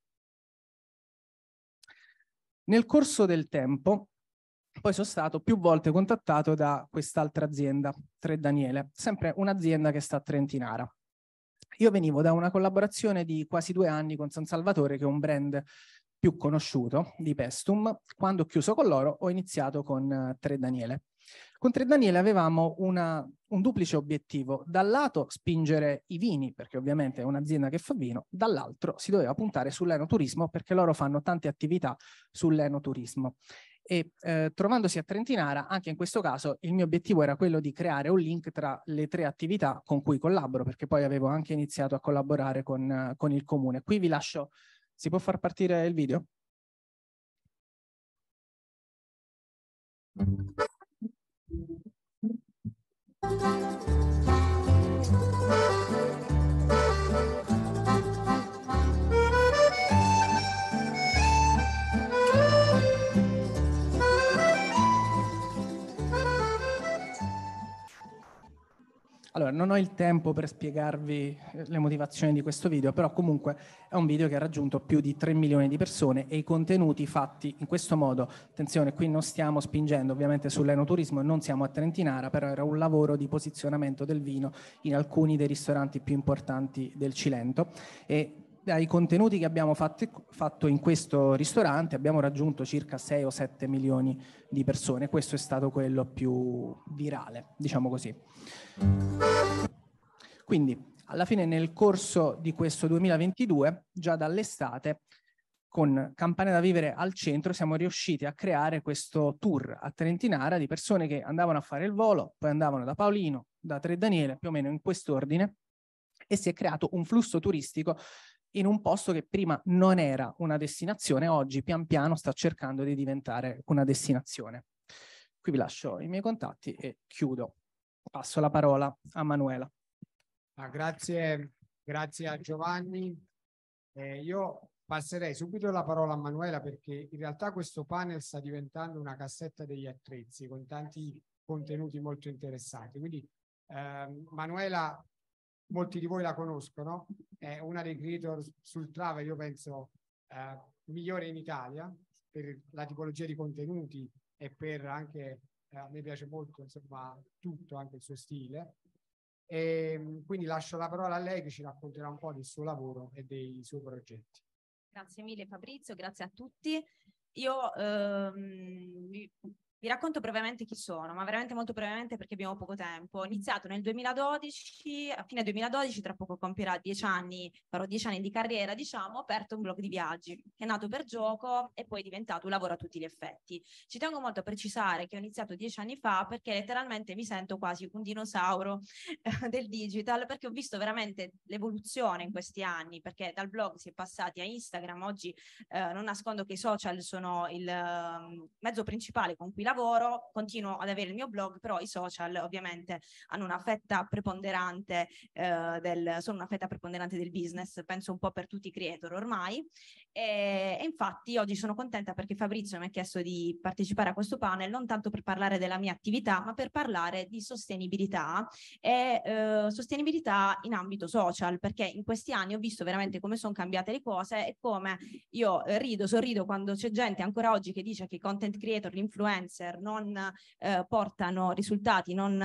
Nel corso del tempo poi sono stato più volte contattato da quest'altra azienda, Tre Daniele, sempre un'azienda che sta a Trentinara. Io venivo da una collaborazione di quasi due anni con San Salvatore, che è un brand più conosciuto di Pestum. Quando ho chiuso con loro ho iniziato con eh, Tre Daniele. Con Tre Daniele avevamo una, un duplice obiettivo. Dal lato spingere i vini, perché ovviamente è un'azienda che fa vino, dall'altro si doveva puntare sull'enoturismo perché loro fanno tante attività sull'enoturismo e eh, trovandosi a Trentinara, anche in questo caso il mio obiettivo era quello di creare un link tra le tre attività con cui collaboro, perché poi avevo anche iniziato a collaborare con, con il comune. Qui vi lascio, si può far partire il video? Thank you. Allora, non ho il tempo per spiegarvi eh, le motivazioni di questo video, però comunque è un video che ha raggiunto più di 3 milioni di persone e i contenuti fatti in questo modo, attenzione, qui non stiamo spingendo ovviamente sull'enoturismo, non siamo a Trentinara, però era un lavoro di posizionamento del vino in alcuni dei ristoranti più importanti del Cilento e dai contenuti che abbiamo fatti, fatto in questo ristorante abbiamo raggiunto circa 6 o 7 milioni di persone. Questo è stato quello più virale, diciamo così. Quindi, alla fine nel corso di questo 2022, già dall'estate, con Campane da Vivere al centro siamo riusciti a creare questo tour a Trentinara di persone che andavano a fare il volo, poi andavano da Paolino, da Tre Daniele, più o meno in quest'ordine, e si è creato un flusso turistico in un posto che prima non era una destinazione, oggi pian piano sta cercando di diventare una destinazione. Qui vi lascio i miei contatti e chiudo. Passo la parola a Manuela. Ah, grazie, grazie a Giovanni. Eh, io passerei subito la parola a Manuela perché in realtà questo panel sta diventando una cassetta degli attrezzi con tanti contenuti molto interessanti. Quindi eh, Manuela molti di voi la conoscono, è una dei creator sul travel, io penso, eh, migliore in Italia per la tipologia di contenuti e per anche, eh, a me piace molto, insomma, tutto, anche il suo stile. E, ehm, quindi lascio la parola a lei che ci racconterà un po' del suo lavoro e dei suoi progetti. Grazie mille Fabrizio, grazie a tutti. Io ehm, vi racconto brevemente chi sono, ma veramente molto brevemente perché abbiamo poco tempo. Ho mm. iniziato nel 2012, a fine 2012, tra poco compierà dieci anni, farò dieci anni di carriera, diciamo, ho aperto un blog di viaggi che è nato per gioco e poi è diventato un lavoro a tutti gli effetti. Ci tengo molto a precisare che ho iniziato dieci anni fa perché letteralmente mi sento quasi un dinosauro eh, del digital perché ho visto veramente l'evoluzione in questi anni, perché dal blog si è passati a Instagram, oggi eh, non nascondo che i social sono il eh, mezzo principale con cui lavoro lavoro, continuo ad avere il mio blog, però i social ovviamente hanno una fetta preponderante eh, del, sono una fetta preponderante del business, penso un po' per tutti i creator ormai. E, e infatti oggi sono contenta perché Fabrizio mi ha chiesto di partecipare a questo panel non tanto per parlare della mia attività, ma per parlare di sostenibilità e eh, sostenibilità in ambito social, perché in questi anni ho visto veramente come sono cambiate le cose e come io eh, rido, sorrido quando c'è gente ancora oggi che dice che i content creator, gli influencer, laser non eh, portano risultati, non,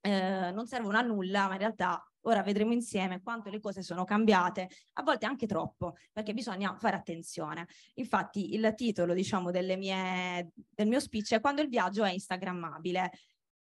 eh, non servono a nulla, ma in realtà ora vedremo insieme quanto le cose sono cambiate, a volte anche troppo, perché bisogna fare attenzione. Infatti il titolo, diciamo, mie, del mio speech è Quando il viaggio è instagrammabile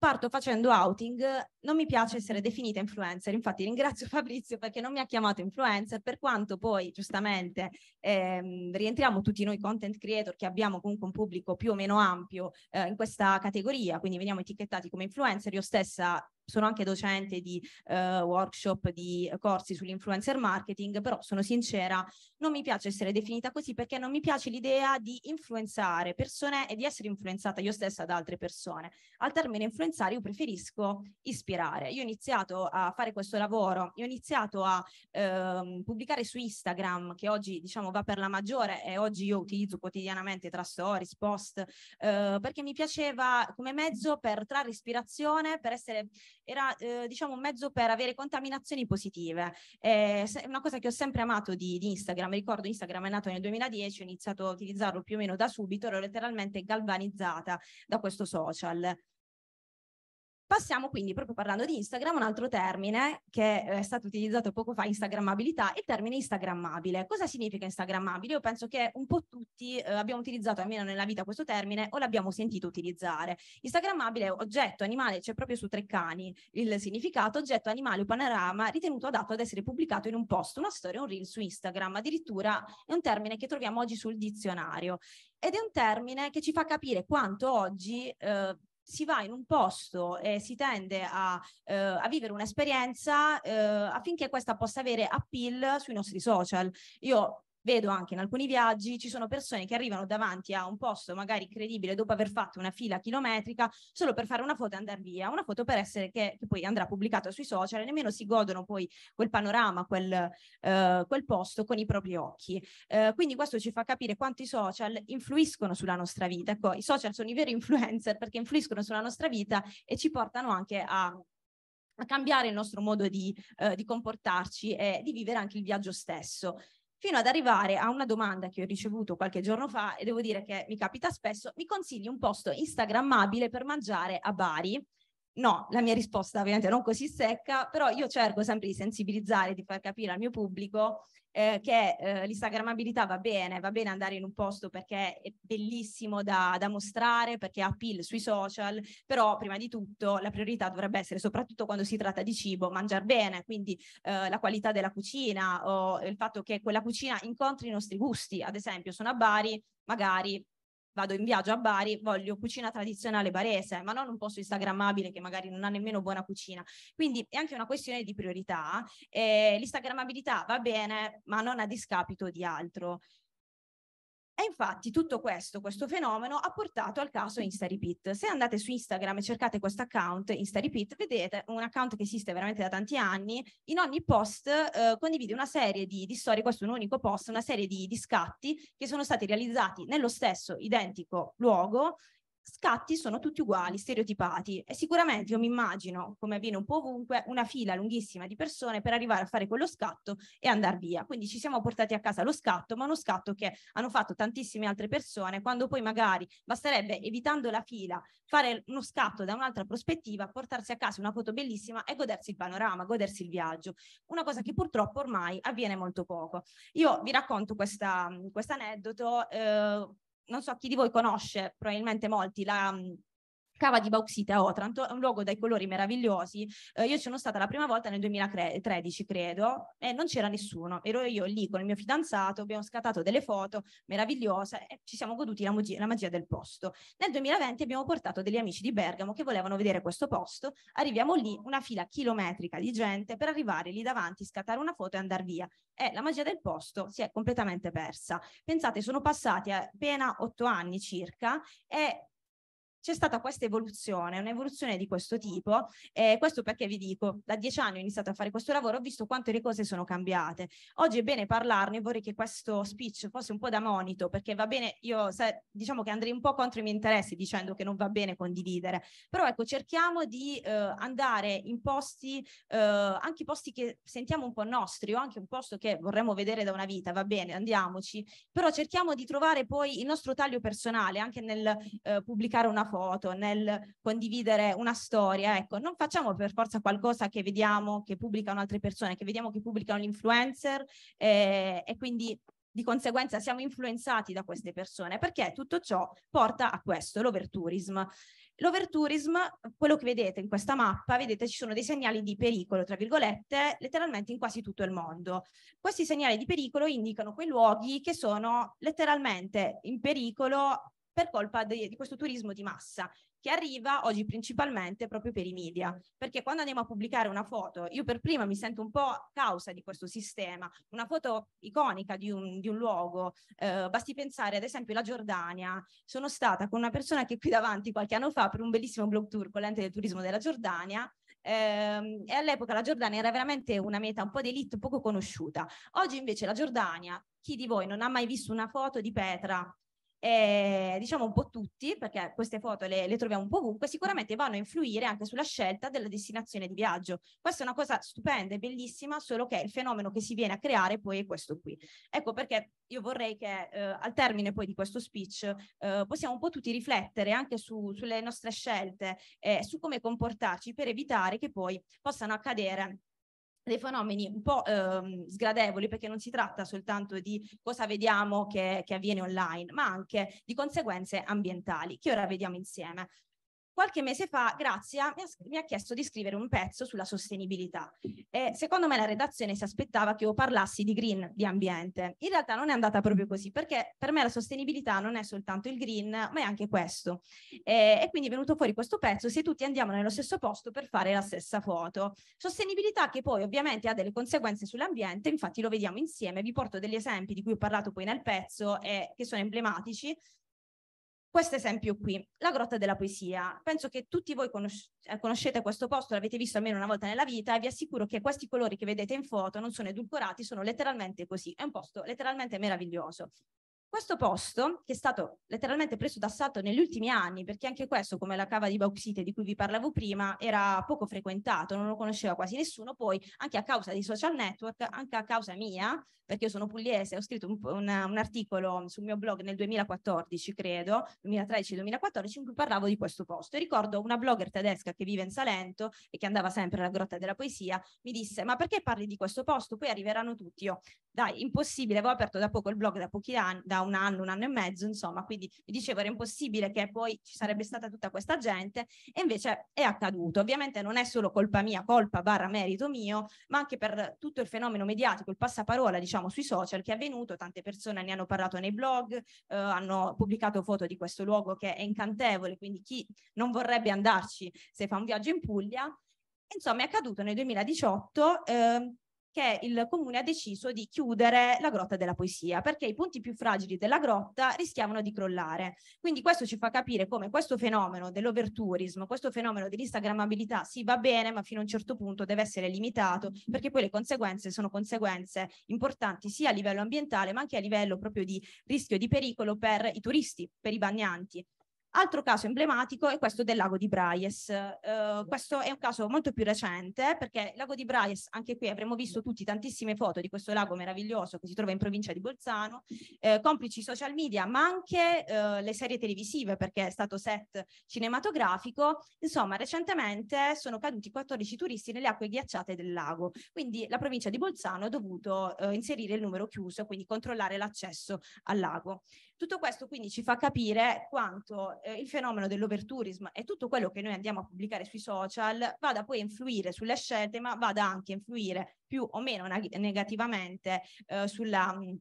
parto facendo outing, non mi piace essere definita influencer, infatti ringrazio Fabrizio perché non mi ha chiamato influencer, per quanto poi giustamente ehm, rientriamo tutti noi content creator che abbiamo comunque un pubblico più o meno ampio eh, in questa categoria, quindi veniamo etichettati come influencer, io stessa sono anche docente di eh, workshop, di corsi sull'influencer marketing, però sono sincera, non mi piace essere definita così perché non mi piace l'idea di influenzare persone e di essere influenzata io stessa da altre persone. Al termine influenzare io preferisco ispirare. Io ho iniziato a fare questo lavoro, ho iniziato a ehm, pubblicare su Instagram, che oggi diciamo va per la maggiore e oggi io utilizzo quotidianamente tra stories, post, eh, perché mi piaceva come mezzo per trarre ispirazione, per essere era eh, diciamo un mezzo per avere contaminazioni positive. Eh, una cosa che ho sempre amato di, di Instagram, ricordo Instagram è nato nel 2010, ho iniziato a utilizzarlo più o meno da subito, ero letteralmente galvanizzata da questo social. Passiamo quindi, proprio parlando di Instagram, un altro termine che eh, è stato utilizzato poco fa, Instagrammabilità, il termine Instagrammabile. Cosa significa Instagrammabile? Io penso che un po' tutti eh, abbiamo utilizzato, almeno nella vita, questo termine o l'abbiamo sentito utilizzare. Instagrammabile è oggetto, animale, c'è cioè proprio su tre cani il significato, oggetto, animale o panorama ritenuto adatto ad essere pubblicato in un post, una storia, un reel su Instagram. Addirittura è un termine che troviamo oggi sul dizionario ed è un termine che ci fa capire quanto oggi... Eh, si va in un posto e si tende a, eh, a vivere un'esperienza eh, affinché questa possa avere appeal sui nostri social. Io vedo anche in alcuni viaggi ci sono persone che arrivano davanti a un posto magari incredibile dopo aver fatto una fila chilometrica solo per fare una foto e andare via, una foto per essere che, che poi andrà pubblicata sui social e nemmeno si godono poi quel panorama, quel, eh, quel posto con i propri occhi. Eh, quindi questo ci fa capire quanto i social influiscono sulla nostra vita. Ecco, i social sono i veri influencer perché influiscono sulla nostra vita e ci portano anche a a cambiare il nostro modo di, eh, di comportarci e di vivere anche il viaggio stesso fino ad arrivare a una domanda che ho ricevuto qualche giorno fa e devo dire che mi capita spesso, mi consigli un posto instagrammabile per mangiare a Bari? No, la mia risposta ovviamente non così secca, però io cerco sempre di sensibilizzare, di far capire al mio pubblico eh, che eh, l'instagrammabilità va bene, va bene andare in un posto perché è bellissimo da, da mostrare, perché ha appeal sui social, però prima di tutto la priorità dovrebbe essere, soprattutto quando si tratta di cibo, mangiare bene, quindi eh, la qualità della cucina o il fatto che quella cucina incontri i nostri gusti. Ad esempio, sono a Bari, magari vado in viaggio a Bari, voglio cucina tradizionale barese, ma non un posto instagrammabile che magari non ha nemmeno buona cucina. Quindi è anche una questione di priorità. Eh, l'instagrammabilità va bene, ma non a discapito di altro. E infatti tutto questo, questo fenomeno, ha portato al caso InstaRepeat. Se andate su Instagram e cercate questo account, InstaRepeat, vedete un account che esiste veramente da tanti anni, in ogni post eh, condivide una serie di, di, storie, questo è un unico post, una serie di, di scatti che sono stati realizzati nello stesso identico luogo scatti sono tutti uguali, stereotipati e sicuramente io mi immagino, come avviene un po' ovunque, una fila lunghissima di persone per arrivare a fare quello scatto e andare via. Quindi ci siamo portati a casa lo scatto, ma uno scatto che hanno fatto tantissime altre persone, quando poi magari basterebbe evitando la fila fare uno scatto da un'altra prospettiva, portarsi a casa una foto bellissima e godersi il panorama, godersi il viaggio. Una cosa che purtroppo ormai avviene molto poco. Io vi racconto questo aneddoto. Eh, non so chi di voi conosce, probabilmente molti, la, Cava di Bauxite a oh, Otranto è un luogo dai colori meravigliosi. Eh, io sono stata la prima volta nel 2013, credo, e non c'era nessuno. Ero io lì con il mio fidanzato, abbiamo scattato delle foto meravigliose e ci siamo goduti la, la magia del posto. Nel 2020 abbiamo portato degli amici di Bergamo che volevano vedere questo posto. Arriviamo lì, una fila chilometrica di gente per arrivare lì davanti, scattare una foto e andare via. E la magia del posto si è completamente persa. Pensate, sono passati appena otto anni circa e c'è stata questa evoluzione, un'evoluzione di questo tipo. Eh, questo perché vi dico, da dieci anni ho iniziato a fare questo lavoro, ho visto quante le cose sono cambiate. Oggi è bene parlarne, vorrei che questo speech fosse un po' da monito, perché va bene, io se, diciamo che andrei un po' contro i miei interessi dicendo che non va bene condividere, però ecco, cerchiamo di eh, andare in posti, eh, anche posti che sentiamo un po' nostri o anche un posto che vorremmo vedere da una vita, va bene, andiamoci, però cerchiamo di trovare poi il nostro taglio personale anche nel eh, pubblicare una foto, nel condividere una storia, ecco, non facciamo per forza qualcosa che vediamo che pubblicano altre persone, che vediamo che pubblicano l'influencer eh, e quindi di conseguenza siamo influenzati da queste persone perché tutto ciò porta a questo, l'overtourism. L'overtourism, quello che vedete in questa mappa, vedete ci sono dei segnali di pericolo, tra virgolette, letteralmente in quasi tutto il mondo. Questi segnali di pericolo indicano quei luoghi che sono letteralmente in pericolo per colpa di, di questo turismo di massa che arriva oggi principalmente proprio per i media, perché quando andiamo a pubblicare una foto, io per prima mi sento un po' causa di questo sistema, una foto iconica di un, di un luogo, eh, basti pensare ad esempio alla Giordania, sono stata con una persona che qui davanti qualche anno fa per un bellissimo blog tour con l'ente del turismo della Giordania, eh, e all'epoca la Giordania era veramente una meta un po' d'elite, poco conosciuta. Oggi invece la Giordania, chi di voi non ha mai visto una foto di Petra eh, diciamo un po' tutti, perché queste foto le, le, troviamo un po' ovunque, sicuramente vanno a influire anche sulla scelta della destinazione di viaggio. Questa è una cosa stupenda e bellissima, solo che il fenomeno che si viene a creare poi è questo qui. Ecco perché io vorrei che eh, al termine poi di questo speech eh, possiamo un po' tutti riflettere anche su, sulle nostre scelte, eh, su come comportarci per evitare che poi possano accadere dei fenomeni un po' ehm, sgradevoli perché non si tratta soltanto di cosa vediamo che, che avviene online, ma anche di conseguenze ambientali che ora vediamo insieme qualche mese fa Grazia mi ha, chiesto di scrivere un pezzo sulla sostenibilità. Eh, secondo me la redazione si aspettava che io parlassi di green, di ambiente. In realtà non è andata proprio così, perché per me la sostenibilità non è soltanto il green, ma è anche questo. Eh, e quindi è venuto fuori questo pezzo se tutti andiamo nello stesso posto per fare la stessa foto. Sostenibilità che poi ovviamente ha delle conseguenze sull'ambiente, infatti lo vediamo insieme, vi porto degli esempi di cui ho parlato poi nel pezzo e eh, che sono emblematici questo esempio qui, la grotta della poesia. Penso che tutti voi conosc eh, conoscete questo posto, l'avete visto almeno una volta nella vita e vi assicuro che questi colori che vedete in foto non sono edulcorati, sono letteralmente così. È un posto letteralmente meraviglioso. Questo posto, che è stato letteralmente preso d'assalto negli ultimi anni, perché anche questo, come la cava di bauxite di cui vi parlavo prima, era poco frequentato, non lo conosceva quasi nessuno, poi anche a causa dei social network, anche a causa mia, perché io sono pugliese, ho scritto un, un, un articolo sul mio blog nel 2014, credo, 2013-2014, in cui parlavo di questo posto. E ricordo una blogger tedesca che vive in Salento e che andava sempre alla Grotta della Poesia, mi disse, ma perché parli di questo posto? Poi arriveranno tutti. Io, dai, impossibile, avevo aperto da poco il blog, da pochi anni, da un anno, un anno e mezzo, insomma, quindi mi dicevo era impossibile che poi ci sarebbe stata tutta questa gente e invece è accaduto. Ovviamente non è solo colpa mia, colpa barra merito mio, ma anche per tutto il fenomeno mediatico, il passaparola, diciamo, sui social che è avvenuto, tante persone ne hanno parlato nei blog, eh, hanno pubblicato foto di questo luogo che è incantevole, quindi chi non vorrebbe andarci se fa un viaggio in Puglia, Insomma, è accaduto nel 2018 eh, che il comune ha deciso di chiudere la grotta della poesia perché i punti più fragili della grotta rischiavano di crollare. Quindi questo ci fa capire come questo fenomeno dell'overtourismo, questo fenomeno dell'instagrammabilità, sì va bene, ma fino a un certo punto deve essere limitato perché poi le conseguenze sono conseguenze importanti sia a livello ambientale ma anche a livello proprio di rischio di pericolo per i turisti, per i bagnanti. Altro caso emblematico è questo del lago di Braies. Uh, eh, questo è un caso molto più recente perché il lago di Braies, anche qui avremo visto tutti tantissime foto di questo lago meraviglioso che si trova in provincia di Bolzano, eh, complici social media ma anche eh, le serie televisive perché è stato set cinematografico. Insomma, recentemente sono caduti 14 turisti nelle acque ghiacciate del lago. Quindi la provincia di Bolzano ha dovuto eh, inserire il numero chiuso, quindi controllare l'accesso al lago. Tutto questo quindi ci fa capire quanto eh, il fenomeno dell'overtourism e tutto quello che noi andiamo a pubblicare sui social vada poi a influire sulle scelte, ma vada anche a influire più o meno neg- negativamente eh, sulla mm,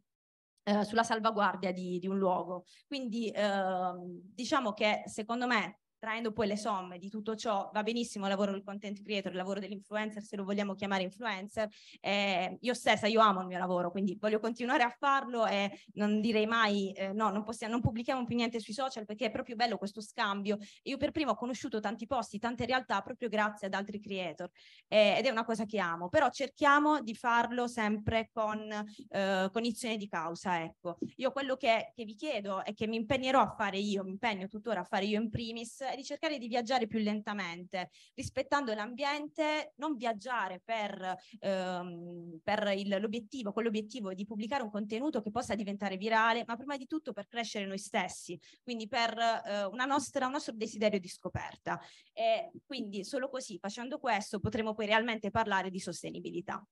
eh, sulla salvaguardia di, di, un luogo. Quindi eh, diciamo che secondo me traendo poi le somme di tutto ciò, va benissimo il lavoro del content creator, il lavoro dell'influencer, se lo vogliamo chiamare influencer. Eh, io stessa, io amo il mio lavoro, quindi voglio continuare a farlo e non direi mai, eh, no, non, possiamo, non pubblichiamo più niente sui social perché è proprio bello questo scambio. Io per primo ho conosciuto tanti posti, tante realtà proprio grazie ad altri creator eh, ed è una cosa che amo, però cerchiamo di farlo sempre con eh, cognizione di causa. Ecco. Io quello che, che vi chiedo e che mi impegnerò a fare io, mi impegno tuttora a fare io in primis, eh, di cercare di viaggiare più lentamente, rispettando l'ambiente, non viaggiare per, ehm, per il, l'obiettivo, con l'obiettivo di pubblicare un contenuto che possa diventare virale, ma prima di tutto per crescere noi stessi, quindi per eh, una nostra, un nostro desiderio di scoperta. E quindi solo così, facendo questo, potremo poi realmente parlare di sostenibilità.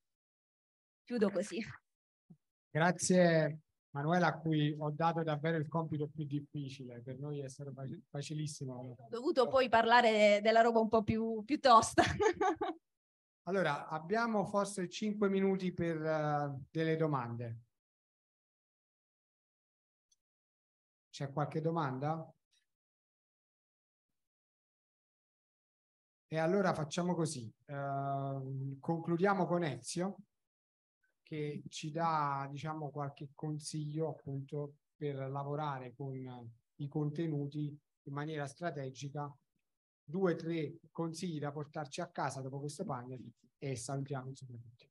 Chiudo così. Grazie Manuela a cui ho dato davvero il compito più difficile, per noi è stato facilissimo. Ho dovuto poi parlare della roba un po' più, più tosta. allora, abbiamo forse 5 minuti per uh, delle domande. C'è qualche domanda? E allora facciamo così, uh, concludiamo con Ezio che ci dà diciamo, qualche consiglio appunto per lavorare con i contenuti in maniera strategica. Due o tre consigli da portarci a casa dopo questo panel e salutiamo tutti.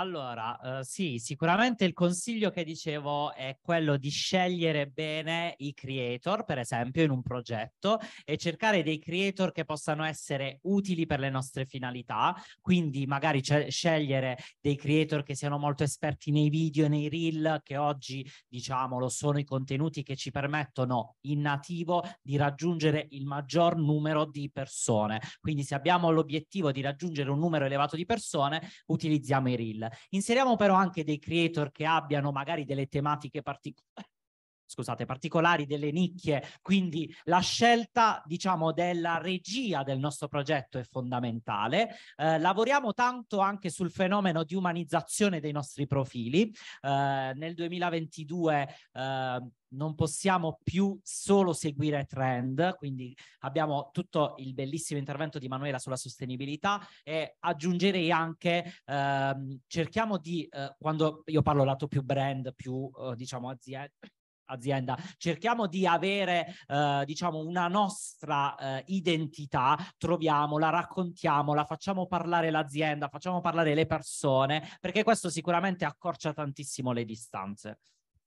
Allora, eh, sì, sicuramente il consiglio che dicevo è quello di scegliere bene i creator, per esempio, in un progetto e cercare dei creator che possano essere utili per le nostre finalità, quindi magari ce- scegliere dei creator che siano molto esperti nei video nei reel, che oggi, diciamolo, sono i contenuti che ci permettono in nativo di raggiungere il maggior numero di persone. Quindi se abbiamo l'obiettivo di raggiungere un numero elevato di persone, utilizziamo i reel Inseriamo però anche dei creator che abbiano magari delle tematiche particolari scusate, particolari delle nicchie, quindi la scelta diciamo della regia del nostro progetto è fondamentale. Eh, lavoriamo tanto anche sul fenomeno di umanizzazione dei nostri profili. Eh, nel 2022 eh, non possiamo più solo seguire trend, quindi abbiamo tutto il bellissimo intervento di Manuela sulla sostenibilità e aggiungerei anche ehm, cerchiamo di eh, quando io parlo lato più brand, più eh, diciamo azienda azienda, cerchiamo di avere eh, diciamo una nostra eh, identità, troviamola, raccontiamola, facciamo parlare l'azienda, facciamo parlare le persone, perché questo sicuramente accorcia tantissimo le distanze.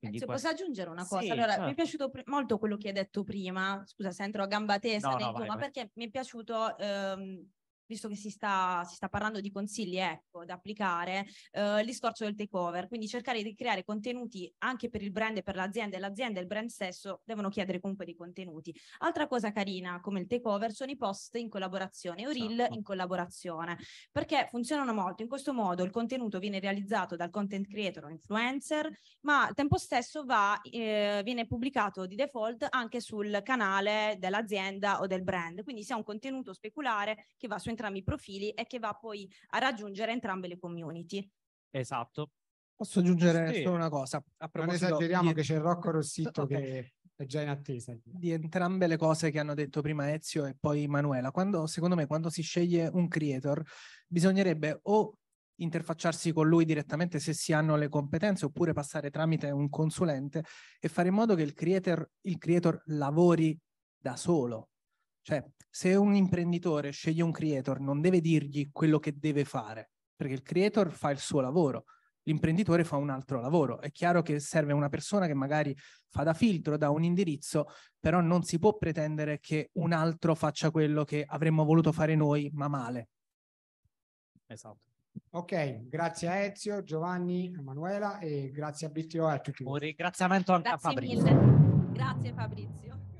Quindi Se cioè, questo... posso aggiungere una cosa, sì, allora certo. mi è certo. piaciuto pr- molto quello che hai detto prima, scusa se entro a gamba tesa, no, no, ma vai. perché mi è piaciuto ehm, visto che si sta, si sta parlando di consigli ecco, da applicare, eh, il discorso del takeover, quindi cercare di creare contenuti anche per il brand e per l'azienda e l'azienda e il brand stesso devono chiedere comunque dei contenuti. Altra cosa carina come il takeover sono i post in collaborazione o reel certo. in collaborazione, perché funzionano molto. In questo modo il contenuto viene realizzato dal content creator o influencer, ma al tempo stesso va, eh, viene pubblicato di default anche sul canale dell'azienda o del brand. Quindi si ha un contenuto speculare che va su internet entrambi i profili e che va poi a raggiungere entrambe le community. Esatto. Posso aggiungere sì. solo una cosa? A proposito, non esageriamo di... che c'è Rocco Rossitto okay. Esatto. che è già in attesa. Di entrambe le cose che hanno detto prima Ezio e poi Manuela, quando, secondo me quando si sceglie un creator bisognerebbe o interfacciarsi con lui direttamente se si hanno le competenze oppure passare tramite un consulente e fare in modo che il creator, il creator lavori da solo cioè, se un imprenditore sceglie un creator, non deve dirgli quello che deve fare, perché il creator fa il suo lavoro, l'imprenditore fa un altro lavoro. È chiaro che serve una persona che magari fa da filtro, da un indirizzo, però non si può pretendere che un altro faccia quello che avremmo voluto fare noi, ma male. Esatto. Ok, grazie a Ezio, Giovanni, Emanuela e grazie a BTO e a tutti. Un ringraziamento anche grazie a Fabrizio. Mille. Grazie Fabrizio.